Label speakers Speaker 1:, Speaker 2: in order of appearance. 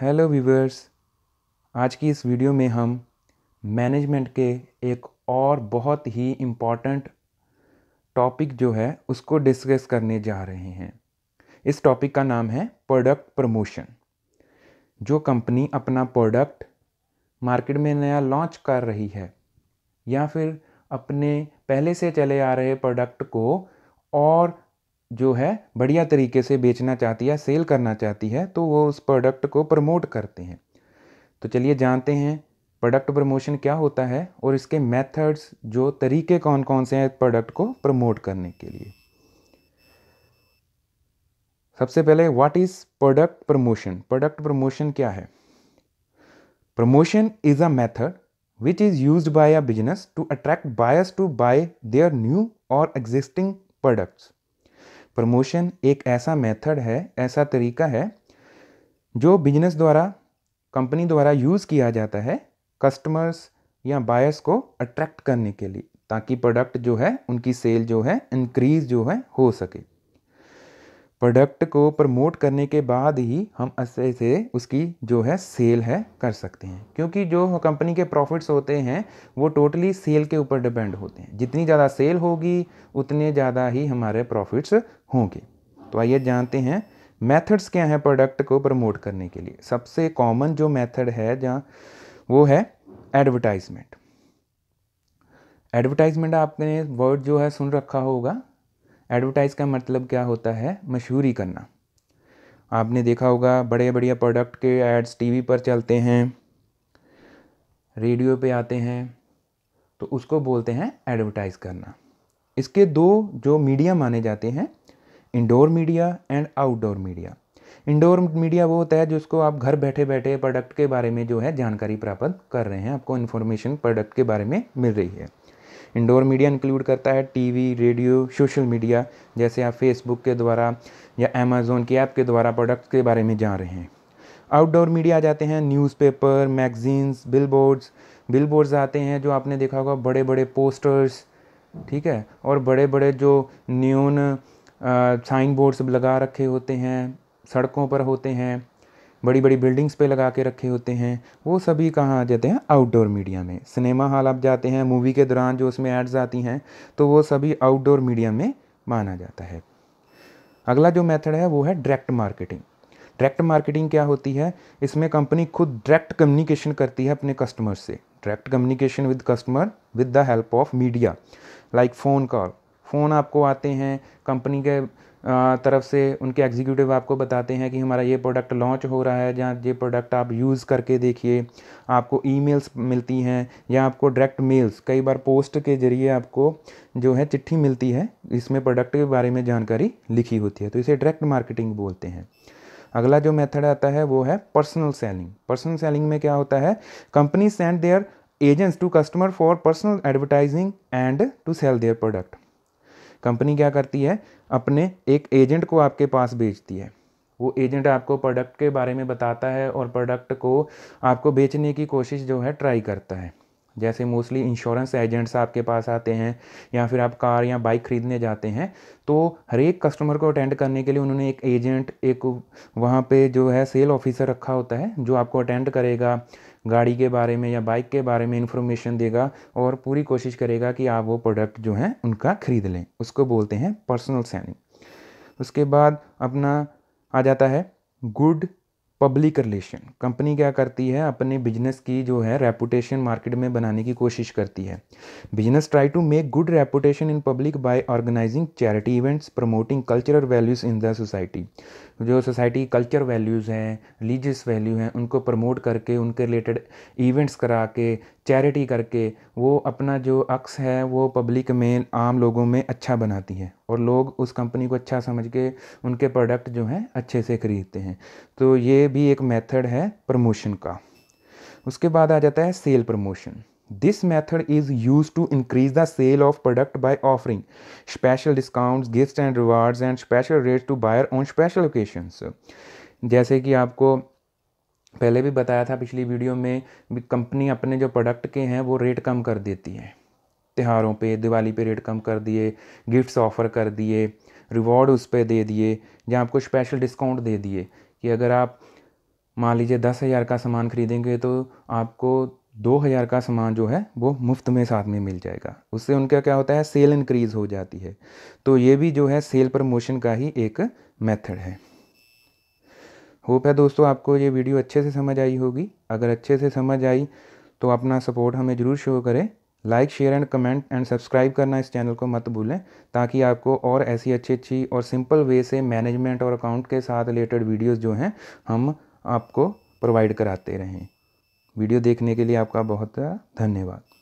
Speaker 1: hello viewers आज की इस वीडियो में हम मैनेजमेंट के एक और बहुत ही इम्पॉर्टेंट टॉपिक जो है उसको डिस्कस करने जा रहे हैं इस टॉपिक का नाम है प्रोडक्ट प्रमोशन जो कंपनी अपना प्रोडक्ट मार्केट में नया लॉन्च कर रही है या फिर अपने पहले से चले आ रहे प्रोडक्ट को और जो है बढ़िया तरीके से बेचना चाहती है सेल करना चाहती है तो वो उस प्रोडक्ट को प्रमोट करते हैं तो चलिए जानते हैं प्रोडक्ट प्रमोशन क्या होता है और इसके मेथड्स जो तरीके कौन कौन से हैं प्रोडक्ट को प्रमोट करने के लिए सबसे पहले what is product promotion product promotion क्या है promotion is a method which is use by a business to attract buyers to buy their new or existing products promotion एक ऐसा मेथड है ऐसा तरीका है जो बिजनेस द्वारा कंपनी द्वारा यूज़ किया जाता है कस्टमर्स या बायर्स को अट्रैक्ट करने के लिए ताकि प्रोडक्ट जो है उनकी सेल जो है इंक्रीज जो है हो सके प्रोडक्ट को प्रमोट करने के बाद ही हम अच्छे से उसकी जो है सेल है कर सकते हैं क्योंकि जो कंपनी के प्रॉफिट्स होते हैं वो टोटली सेल के ऊपर डिपेंड होते हैं जितनी ज़्यादा सेल होगी उतने ज़्यादा ही हमारे प्रॉफिट्स होंगे तो आइए जानते हैं मेथड्स क्या हैं प्रोडक्ट को प्रमोट करने के लिए सबसे कॉमन जो मेथड है जहाँ वो है एडवर्टाइजमेंट एडवर्टाइजमेंट आपने वर्ड जो है सुन रखा होगा एडवर्टाइज़ का मतलब क्या होता है मशहूरी करना आपने देखा होगा बड़े बढ़िया प्रोडक्ट के एड्स टीवी पर चलते हैं रेडियो पे आते हैं तो उसको बोलते हैं एडवर्टाइज़ करना इसके दो जो मीडिया माने जाते हैं indoor media and outdoor media indoor media वो होता है जिसको आप घर बैठे बैठे प्रोडक्ट के बारे में जो है जानकारी प्राप्त कर रहे हैं आपको इन्फॉर्मेशन प्रोडक्ट के बारे में मिल रही है इंडोर मीडिया इंक्लूड करता है टीवी रेडियो सोशल मीडिया जैसे आप फेसबुक के द्वारा या अमेज़ोन की ऐप के द्वारा प्रोडक्ट्स के बारे में जान रहे हैं आउटडोर मीडिया आ जाते हैं न्यूज़पेपर मैगजीन्स बिलबोर्ड्स बिलबोर्ड्स आते हैं जो आपने देखा होगा बड़े बड़े पोस्टर्स ठीक है और बड़े बड़े जो न्यून साइन बोर्ड्स लगा रखे होते हैं सड़कों पर होते हैं बड़ी बड़ी बिल्डिंग्स पे लगा के रखे होते हैं वो सभी कहाँ आ जाते हैं आउटडोर मीडिया में सिनेमा हॉल आप जाते हैं मूवी के दौरान जो उसमें एड्स आती हैं तो वो सभी आउटडोर मीडिया में माना जाता है अगला जो मेथड है वो है डायरेक्ट मार्केटिंग डायरेक्ट मार्केटिंग क्या होती है इसमें कंपनी खुद डायरेक्ट कम्युनिकेशन करती है अपने कस्टमर से direct communication with customer with the help of media like phone call phone आपको आते हैं कंपनी के तरफ से उनके एग्जीक्यूटिव आपको बताते हैं कि हमारा ये प्रोडक्ट लॉन्च हो रहा है जहाँ ये प्रोडक्ट आप यूज़ करके देखिए आपको ईमेल्स मिलती हैं या आपको डायरेक्ट मेल्स कई बार पोस्ट के ज़रिए आपको जो है चिट्ठी मिलती है इसमें प्रोडक्ट के बारे में जानकारी लिखी होती है तो इसे डायरेक्ट मार्केटिंग बोलते हैं अगला जो मेथड आता है वो है पर्सनल सेलिंग पर्सनल सेलिंग में क्या होता है company send their agents to customer for personal advertising and to sell their product company क्या करती है अपने एक एजेंट को आपके पास भेजती है वो एजेंट आपको प्रोडक्ट के बारे में बताता है और प्रोडक्ट को आपको बेचने की कोशिश जो है ट्राई करता है जैसे मोस्टली इंश्योरेंस एजेंट्स आपके पास आते हैं या फिर आप कार या बाइक ख़रीदने जाते हैं तो हर एक कस्टमर को अटेंड करने के लिए उन्होंने एक एजेंट एक वहाँ पे जो है सेल ऑफिसर रखा होता है जो आपको अटेंड करेगा गाड़ी के बारे में या बाइक के बारे में इन्फॉर्मेशन देगा और पूरी कोशिश करेगा कि आप वो प्रोडक्ट जो हैं उनका ख़रीद लें उसको बोलते हैं पर्सनल सेलिंग उसके बाद अपना आ जाता है गुड पब्लिक रिलेशन कंपनी क्या करती है अपने बिजनेस की जो है रेपुटेशन मार्केट में बनाने की कोशिश करती है business try to make good reputation in public by organising charity events promoting cultural values in the society जो सोसाइटी कल्चर वैल्यूज़ हैं रिलीजियस वैल्यू हैं उनको प्रमोट करके उनके रिलेटेड इवेंट्स करा के चैरिटी करके वो अपना जो अक्स है वो पब्लिक में आम लोगों में अच्छा बनाती है और लोग उस कंपनी को अच्छा समझ के उनके प्रोडक्ट जो हैं अच्छे से ख़रीदते हैं तो ये भी एक मेथड है प्रमोशन का उसके बाद आ जाता है sale promotion this method is use to increase the sale of product by offering special discounts gift and rewards and special rate to buyer on special occasions जैसे कि आपको पहले भी बताया था पिछली वीडियो में भी कंपनी अपने जो प्रोडक्ट के हैं वो रेट कम कर देती है त्योहारों पे दिवाली पे रेट कम कर दिए गिफ्ट्स ऑफ़र कर दिए रिवॉर्ड उस पर दे दिए या आपको स्पेशल डिस्काउंट दे दिए कि अगर आप मान लीजिए दस हज़ार का सामान खरीदेंगे तो आपको दो हज़ार का सामान जो है वो मुफ्त में साथ में मिल जाएगा उससे उनका क्या होता है सेल इंक्रीज़ हो जाती है तो ये भी जो है सेल प्रमोशन का ही एक मेथड है होप है दोस्तों आपको ये वीडियो अच्छे से समझ आई होगी अगर अच्छे से समझ आई तो अपना सपोर्ट हमें ज़रूर शो करें like share and comment and subscribe करना इस चैनल को मत भूलें ताकि आपको और ऐसी अच्छी अच्छी और सिंपल वे से मैनेजमेंट और अकाउंट के साथ रिलेटेड वीडियोज़ जो हैं हम आपको प्रोवाइड कराते रहें वीडियो देखने के लिए आपका बहुत धन्यवाद